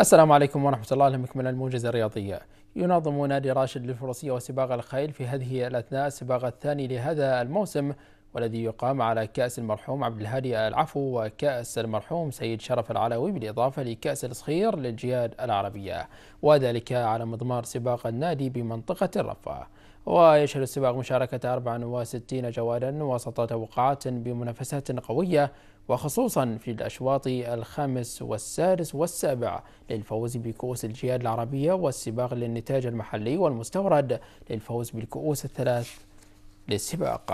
السلام عليكم ورحمة الله من الموجز الرياضية ينظم نادي راشد للفروسية وسباق الخيل في هذه الأثناء السباق الثاني لهذا الموسم والذي يقام على كأس المرحوم عبد الهادي العفو وكأس المرحوم سيد شرف العلوي بالإضافة لكأس الصخير للجياد العربية وذلك على مضمار سباق النادي بمنطقة الرفة ويشهد السباق مشاركة 64 جوالا وسط توقعات بمنافسات قوية وخصوصا في الأشواط الخامس والسادس والسابع للفوز بكؤوس الجهاد العربية والسباق للنتاج المحلي والمستورد للفوز بالكؤوس الثلاث للسباق